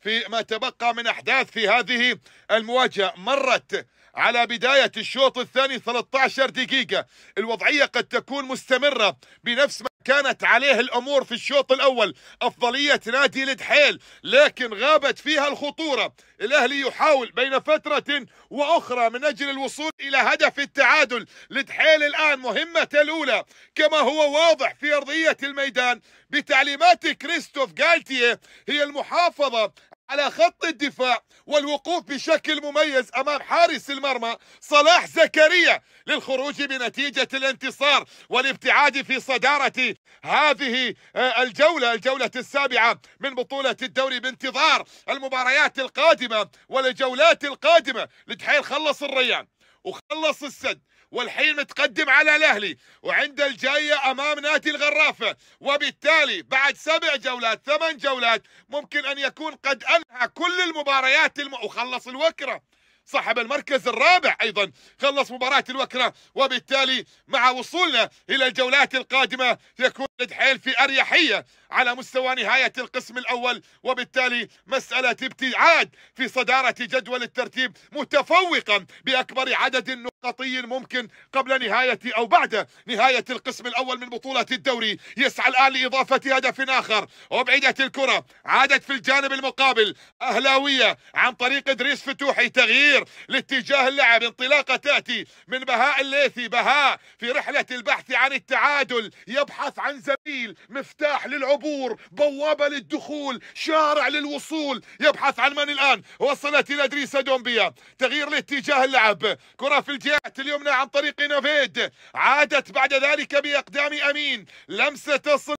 في ما تبقى من أحداث في هذه المواجهة مرت على بداية الشوط الثاني 13 دقيقة الوضعية قد تكون مستمرة بنفس كانت عليه الأمور في الشوط الأول أفضلية نادي الدحيل لكن غابت فيها الخطورة الأهلي يحاول بين فترة وأخرى من أجل الوصول إلى هدف التعادل لدحيل الآن مهمة الأولى كما هو واضح في أرضية الميدان بتعليمات كريستوف جالتيه هي المحافظة على خط الدفاع والوقوف بشكل مميز امام حارس المرمى صلاح زكريا للخروج بنتيجه الانتصار والابتعاد في صداره هذه آه، الجوله الجوله السابعه من بطوله الدوري بانتظار المباريات القادمه والجولات القادمه لتحيل خلص الريان وخلص السد والحين متقدم على الاهلي وعند الجايه امام نادي الغرافه وبالتالي بعد سبع جولات ثمان جولات ممكن ان يكون قد انهى كل المباريات الم... وخلص الوكره صاحب المركز الرابع ايضا خلص مباراه الوكره وبالتالي مع وصولنا الى الجولات القادمه يكون حيل في أريحية على مستوى نهاية القسم الأول وبالتالي مسألة ابتعاد في صدارة جدول الترتيب متفوقا بأكبر عدد نقطي ممكن قبل نهاية أو بعد نهاية القسم الأول من بطولة الدوري يسعى الآن لإضافة هدف آخر وبعيده الكرة عادت في الجانب المقابل أهلاوية عن طريق إدريس فتوحي تغيير لاتجاه اللعب انطلاقة تأتي من بهاء الليثي بهاء في رحلة البحث عن التعادل يبحث عن سبيل مفتاح للعبور بوابة للدخول شارع للوصول يبحث عن من الآن وصلت إلى دريسة دومبيا تغيير لاتجاه اللعب كرة في الجهة اليمنى عن طريق نافيد عادت بعد ذلك بأقدام أمين لمسة تصل